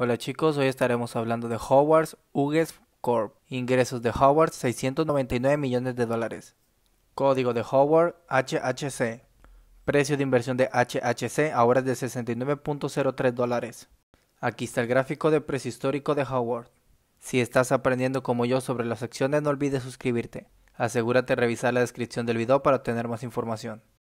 Hola chicos, hoy estaremos hablando de Howard Hughes Corp. Ingresos de Howard 699 millones de dólares. Código de Howard HHC. Precio de inversión de HHC ahora es de 69.03 dólares. Aquí está el gráfico de precio histórico de Howard. Si estás aprendiendo como yo sobre las acciones no olvides suscribirte. Asegúrate de revisar la descripción del video para obtener más información.